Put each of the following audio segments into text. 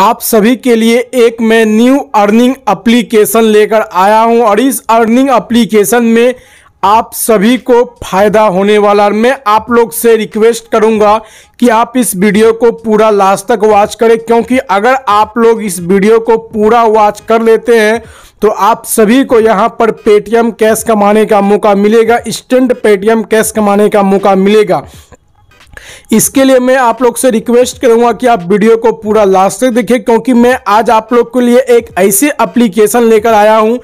आप सभी के लिए एक मैं न्यू अर्निंग एप्लीकेशन लेकर आया हूं और इस अर्निंग एप्लीकेशन में आप सभी को फायदा होने वाला और मैं आप लोग से रिक्वेस्ट करूंगा कि आप इस वीडियो को पूरा लास्ट तक वॉच करें क्योंकि अगर आप लोग इस वीडियो को पूरा वॉच कर लेते हैं तो आप सभी को यहाँ पर पेटीएम कैश कमाने का मौका मिलेगा इंस्टेंट पेटीएम कैश कमाने का मौका मिलेगा इसके लिए मैं आप लोग से रिक्वेस्ट करूंगा कि आप वीडियो को पूरा लास्ट तक देखें क्योंकि मैं आज आप लोग के लिए एक ऐसे एप्लीकेशन लेकर आया हूं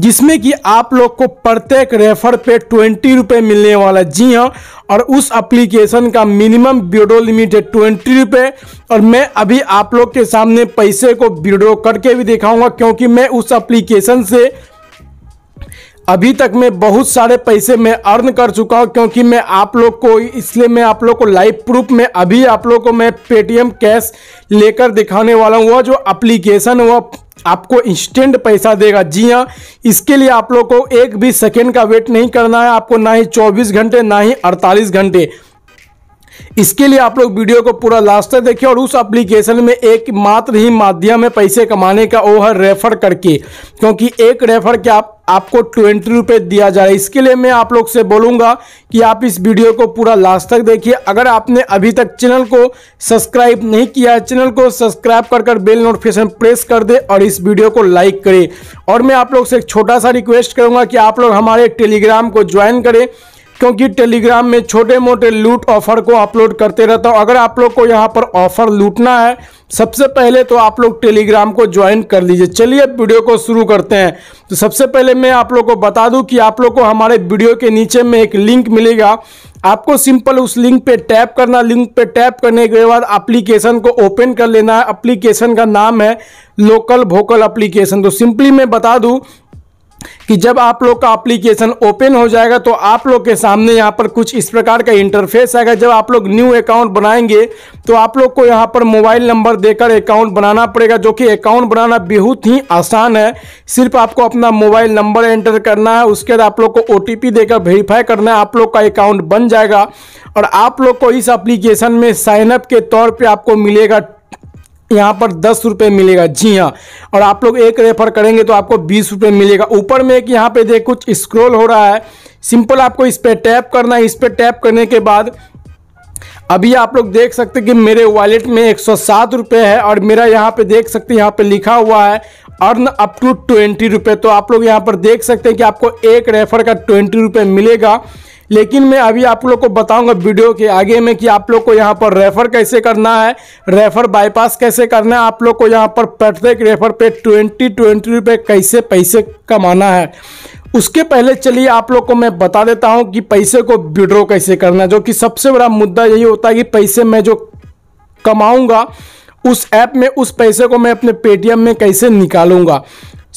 जिसमें कि आप लोग को प्रत्येक रेफर पे ट्वेंटी रुपये मिलने वाला जी हाँ और उस एप्लीकेशन का मिनिमम ब्यूडो लिमिट है ट्वेंटी रुपये और मैं अभी आप लोग के सामने पैसे को ब्यूडो करके भी दिखाऊंगा क्योंकि मैं उस एप्लीकेशन से अभी तक मैं बहुत सारे पैसे मैं अर्न कर चुका हूँ क्योंकि मैं आप लोग को इसलिए मैं आप लोग को लाइव प्रूफ में अभी आप लोग को मैं पेटीएम कैश लेकर दिखाने वाला हूँ वह जो अप्लीकेशन वह आपको इंस्टेंट पैसा देगा जी हाँ इसके लिए आप लोग को एक भी सेकेंड का वेट नहीं करना है आपको ना ही चौबीस घंटे ना ही अड़तालीस घंटे इसके लिए आप लोग वीडियो को पूरा लास्ट तक देखिए और उस एप्लीकेशन में एक मात्र ही माध्यम है पैसे कमाने का वो है रेफर करके क्योंकि एक रेफर के आप आपको ट्वेंटी रुपये दिया जा रहा है इसके लिए मैं आप लोग से बोलूँगा कि आप इस वीडियो को पूरा लास्ट तक देखिए अगर आपने अभी तक चैनल को सब्सक्राइब नहीं किया है चैनल को सब्सक्राइब कर कर बेल नोटिफिकेशन प्रेस कर दे और इस वीडियो को लाइक करें और मैं आप लोग से एक छोटा सा रिक्वेस्ट करूँगा कि आप लोग हमारे टेलीग्राम को ज्वाइन करें क्योंकि टेलीग्राम में छोटे मोटे लूट ऑफर को अपलोड करते रहता हूँ अगर आप लोग को यहाँ पर ऑफर लूटना है सबसे पहले तो आप लोग टेलीग्राम को ज्वाइन कर लीजिए चलिए वीडियो को शुरू करते हैं तो सबसे पहले मैं आप लोग को बता दूं कि आप लोग को हमारे वीडियो के नीचे में एक लिंक मिलेगा आपको सिंपल उस लिंक पे टैप करना लिंक पे टैप करने के बाद एप्लीकेशन को ओपन कर लेना है एप्लीकेशन का नाम है लोकल वोकल एप्लीकेशन तो सिंपली मैं बता दूं कि जब आप लोग का एप्लीकेशन ओपन हो जाएगा तो आप लोग के सामने यहाँ पर कुछ इस प्रकार का इंटरफेस आएगा जब आप लोग न्यू अकाउंट बनाएंगे तो आप लोग को यहाँ पर मोबाइल नंबर देकर अकाउंट बनाना पड़ेगा जो कि अकाउंट बनाना बेहद ही आसान है सिर्फ आपको अपना मोबाइल नंबर एंटर करना है उसके बाद आप लोग को ओ देकर वेरीफाई करना है आप लोग का अकाउंट बन जाएगा और आप लोग को इस अप्लीकेशन में साइनअप के तौर पर आपको मिलेगा यहाँ पर दस रुपये मिलेगा जी हाँ और आप लोग एक रेफर करेंगे तो आपको बीस रुपये मिलेगा ऊपर में एक यहाँ पे देख कुछ स्क्रॉल हो रहा है सिंपल आपको इस पर टैप करना है इस पर टैप करने के बाद अभी आप लोग देख सकते हैं कि मेरे वॉलेट में एक सौ सात रुपये है और मेरा यहाँ पे देख सकते हैं यहाँ पे लिखा हुआ है अर्न अप टू ट्वेंटी रुपये तो आप लोग यहाँ पर देख सकते हैं कि आपको एक रेफर का ट्वेंटी रुपये मिलेगा लेकिन मैं अभी आप लोग को बताऊंगा वीडियो के आगे में कि आप लोग को यहाँ पर रेफर कैसे करना है रेफर बाईपास कैसे करना है आप लोग को यहाँ पर प्रत्येक रेफर पे ट्वेंटी ट्वेंटी रुपये कैसे पैसे कमाना है उसके पहले चलिए आप लोग को मैं बता देता हूँ कि पैसे को विड्रॉ कैसे करना है जो कि सबसे बड़ा मुद्दा यही होता है कि पैसे मैं जो कमाऊँगा उस ऐप में उस पैसे को मैं अपने पेटीएम में कैसे निकालूंगा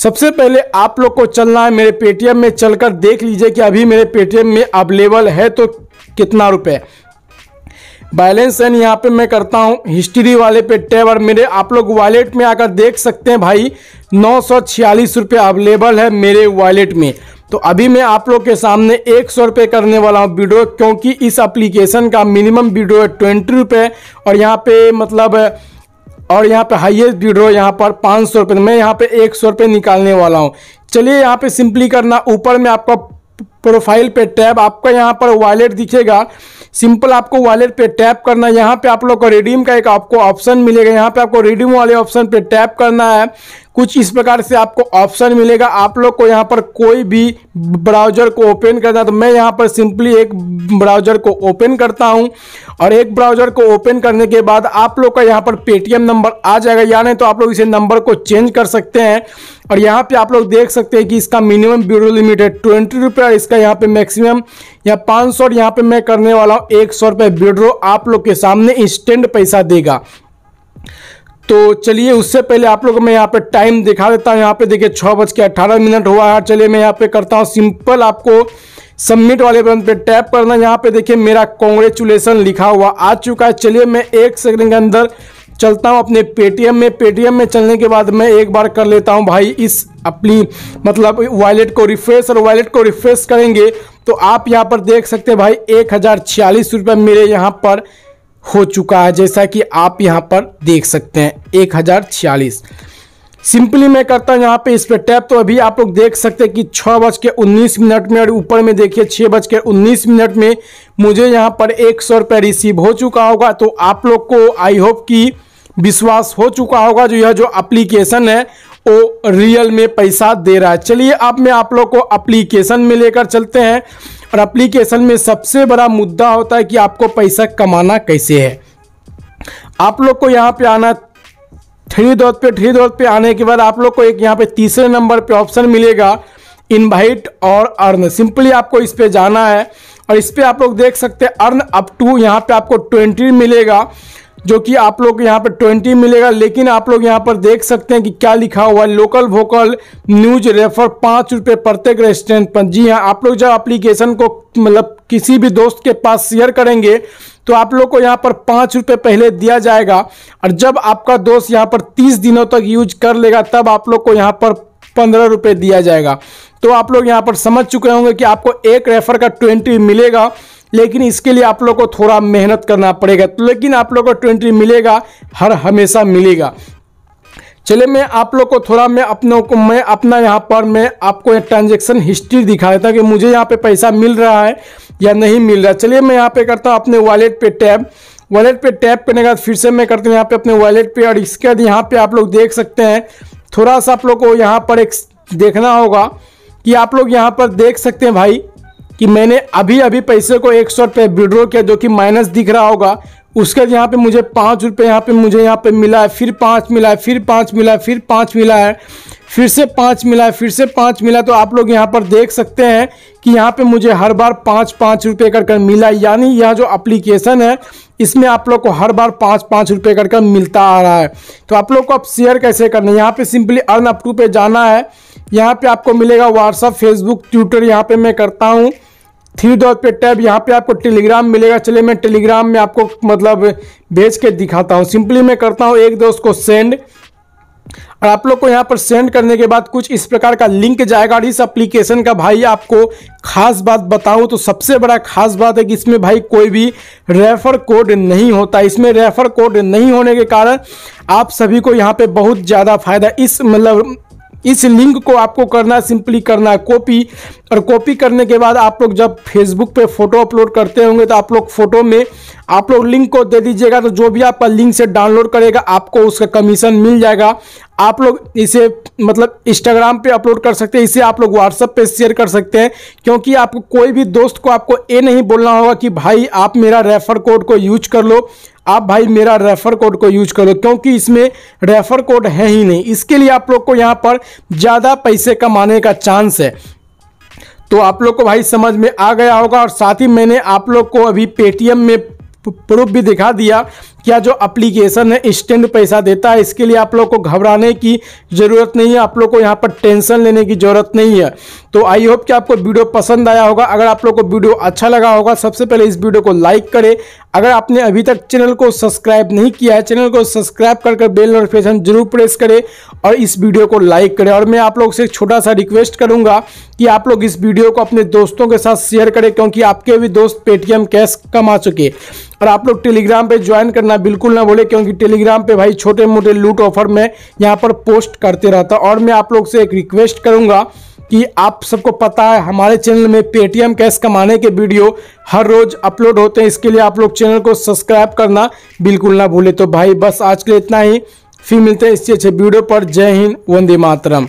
सबसे पहले आप लोग को चलना है मेरे पेटीएम में चलकर देख लीजिए कि अभी मेरे पेटीएम में अवेलेबल है तो कितना रुपए बैलेंस एंड यहाँ पे मैं करता हूँ हिस्ट्री वाले पे टैब और मेरे आप लोग वॉलेट में आकर देख सकते हैं भाई नौ सौ छियालीस रुपये अवेलेबल है मेरे वॉलेट में तो अभी मैं आप लोग के सामने एक सौ रुपये करने वाला हूँ वीडियो क्योंकि इस एप्लीकेशन का मिनिमम वीडियो है ट्वेंटी रुपये और यहाँ पे मतलब और यहाँ पे हाईएस्ट विड्रो यहाँ पर पाँच सौ रुपये मैं यहाँ पे एक सौ रुपये निकालने वाला हूँ चलिए यहाँ पे सिंपली करना ऊपर में आपका प्रोफाइल पे टैब आपका यहाँ पर वॉलेट दिखेगा सिंपल आपको वॉलेट पे टैप करना है यहाँ पर आप लोग को रिडीम का एक आपको ऑप्शन मिलेगा यहाँ पे आपको रिडीम वाले ऑप्शन पे टैप करना है कुछ इस प्रकार से आपको ऑप्शन मिलेगा आप लोग को यहाँ पर कोई भी ब्राउजर को ओपन करना तो मैं यहाँ पर सिंपली एक ब्राउजर को ओपन करता हूँ और एक ब्राउजर को ओपन करने के बाद आप लोग का यहाँ पर पेटीएम नंबर आ जाएगा या नहीं तो आप लोग इसे नंबर को चेंज कर सकते हैं और यहाँ पे आप लोग देख सकते हैं कि इसका मिनिमम ब्यूरो लिमिट है ट्वेंटी रुपये इसका यहाँ पे मैक्सिमम या पाँच सौ यहाँ पे मैं करने वाला हूँ एक सौ रुपये ब्यूरो आप लोग के सामने इंस्टेंट पैसा देगा तो चलिए उससे पहले आप लोग मैं यहाँ पे टाइम दिखा देता हूँ यहाँ पे देखिए छः बज के अट्ठारह मिनट हुआ है चलिए मैं यहाँ पे करता हूँ सिंपल आपको सबमिट वाले बटन पे टैप करना यहाँ पे देखिए मेरा कॉन्ग्रेचुलेसन लिखा हुआ आ चुका है चलिए मैं एक सेकंड के अंदर चलता हूँ अपने पेटीएम में पेटीएम में चलने के बाद मैं एक बार कर लेता हूँ भाई इस अपनी मतलब वॉलेट को रिफ्रेश और वॉलेट को रिफ्रेश करेंगे तो आप यहाँ पर देख सकते हैं भाई एक हज़ार छियालीस रुपये मेरे यहाँ पर हो चुका है जैसा कि आप यहाँ पर देख सकते हैं एक हज़ार छियालीस सिंपली मैं करता हूँ यहाँ पे इस पर टैप तो अभी आप लोग देख सकते हैं कि छः बज के उन्नीस मिनट में और ऊपर में देखिए छः बज के उन्नीस मिनट में मुझे यहाँ पर एक सौ रुपये रिसीव हो चुका होगा तो आप लोग को आई होप कि विश्वास हो चुका होगा जो यह जो अप्लीकेशन है वो रियल में पैसा दे रहा है चलिए अब मैं आप लोग को अप्लीकेशन में लेकर चलते हैं और अप्लीकेशन में सबसे बड़ा मुद्दा होता है कि आपको पैसा कमाना कैसे है आप लोग को यहाँ पे आना थ्री डॉट पे थ्री डॉट पे आने के बाद आप लोग को एक यहाँ पे तीसरे नंबर पे ऑप्शन मिलेगा इनवाइट और अर्न सिंपली आपको इस पर जाना है और इस पर आप लोग देख सकते हैं अर्न अप टू यहाँ पे आपको ट्वेंटी मिलेगा जो कि आप लोग यहाँ पर ट्वेंटी मिलेगा लेकिन आप लोग यहाँ पर देख सकते हैं कि क्या लिखा हुआ है लोकल वोकल न्यूज रेफर पाँच रुपये प्रत्येक रेस्टोरेंट पर जी हाँ आप लोग जब अप्लीकेशन को मतलब किसी भी दोस्त के पास शेयर करेंगे तो आप लोग को यहाँ पर पाँच रुपये पहले दिया जाएगा और जब आपका दोस्त यहाँ पर तीस दिनों तक यूज कर लेगा तब आप लोग को यहाँ पर पंद्रह रुपये दिया जाएगा तो आप लोग यहाँ पर समझ चुके होंगे कि आपको एक रेफर का ट्वेंटी मिलेगा लेकिन इसके लिए आप लोग को थोड़ा मेहनत करना पड़ेगा तो लेकिन आप लोग को ट्वेंटी मिलेगा हर हमेशा मिलेगा चले मैं आप लोग को थोड़ा मैं अपनों को मैं अपना यहाँ पर मैं आपको एक ट्रांजेक्शन हिस्ट्री दिखा देता कि मुझे यहाँ पे पैसा मिल रहा है या नहीं मिल रहा चलिए मैं यहाँ पे करता हूँ अपने वॉलेट पे टैब वॉलेट पे टैप करने के बाद फिर से मैं करता हूँ यहाँ पे अपने वॉलेट पे और इसके बाद यहाँ पे आप लोग देख सकते हैं थोड़ा सा आप लोग को यहाँ पर एक देखना होगा कि आप लोग यहाँ पर देख सकते हैं भाई कि मैंने अभी अभी पैसे को एक सौ रुपये विड्रॉ किया जो कि माइनस दिख रहा होगा उसके बाद यहाँ पर मुझे पाँच रुपये यहाँ पर मुझे यहाँ पर मिला है फिर पाँच मिला है फिर पाँच मिला है फिर पाँच मिला है फिर से पाँच मिला है फिर से पाँच मिला तो आप लोग यहाँ पर देख सकते हैं कि यहाँ पे मुझे हर बार पाँच पाँच रुपये कर कर मिला यानी यह जो अप्लीकेशन है इसमें आप लोग को हर बार पाँच पाँच रुपये कर कर मिलता आ रहा है तो आप लोग को अब शेयर कैसे करना है यहाँ पे सिंपली अर्न अप टू पे जाना है यहाँ पे आपको मिलेगा व्हाट्सअप फेसबुक ट्विटर यहाँ पर मैं करता हूँ थ्री डॉट पे टैब यहाँ पे आपको टेलीग्राम मिलेगा चलिए मैं टेलीग्राम में आपको मतलब भेज के दिखाता हूँ सिंपली मैं करता हूँ एक दोस्त को सेंड और आप लोग को यहाँ पर सेंड करने के बाद कुछ इस प्रकार का लिंक जाएगा और इस एप्लीकेशन का भाई आपको खास बात बताऊँ तो सबसे बड़ा खास बात है कि इसमें भाई कोई भी रेफर कोड नहीं होता इसमें रेफर कोड नहीं होने के कारण आप सभी को यहाँ पे बहुत ज़्यादा फायदा इस मतलब इस लिंक को आपको करना है सिंपली करना है कॉपी और कॉपी करने के बाद आप लोग जब फेसबुक पे फोटो अपलोड करते होंगे तो आप लोग फोटो में आप लोग लिंक को दे दीजिएगा तो जो भी आपका लिंक से डाउनलोड करेगा आपको उसका कमीशन मिल जाएगा आप लोग इसे मतलब इंस्टाग्राम पे अपलोड कर सकते हैं इसे आप लोग व्हाट्सअप पे शेयर कर सकते हैं क्योंकि आपको कोई भी दोस्त को आपको ये नहीं बोलना होगा कि भाई आप मेरा रेफर कोड को यूज कर लो आप भाई मेरा रेफर कोड को यूज करो क्योंकि इसमें रेफर कोड है ही नहीं इसके लिए आप लोग को यहाँ पर ज़्यादा पैसे कमाने का चांस है तो आप लोग को भाई समझ में आ गया होगा और साथ ही मैंने आप लोग को अभी पेटीएम में प्रूफ भी दिखा दिया क्या जो अप्लीकेशन है इंस्टेंट पैसा देता है इसके लिए आप लोग को घबराने की ज़रूरत नहीं है आप लोग को यहाँ पर टेंशन लेने की ज़रूरत नहीं है तो आई होप कि आपको वीडियो पसंद आया होगा अगर आप लोग को वीडियो अच्छा लगा होगा सबसे पहले इस वीडियो को लाइक करें अगर आपने अभी तक चैनल को सब्सक्राइब नहीं किया है चैनल को सब्सक्राइब कर बेल नोटिफिकेशन जरूर प्रेस करें और इस वीडियो को लाइक करें और मैं आप लोग से एक छोटा सा रिक्वेस्ट करूंगा कि आप लोग इस वीडियो को अपने दोस्तों के साथ शेयर करें क्योंकि आपके भी दोस्त पेटीएम कैश कमा चुके और आप लोग टेलीग्राम पे ज्वाइन करना बिल्कुल ना बोले क्योंकि टेलीग्राम पे भाई छोटे मोटे लूट ऑफर में यहाँ पर पोस्ट करते रहता और मैं आप लोग से एक रिक्वेस्ट करूँगा कि आप सबको पता है हमारे चैनल में पेटीएम कैश कमाने के वीडियो हर रोज अपलोड होते हैं इसके लिए आप लोग चैनल को सब्सक्राइब करना बिल्कुल ना भूले तो भाई बस आज के लिए इतना ही फिर मिलते हैं इससे अच्छे वीडियो पर जय हिंद वंदे मातरम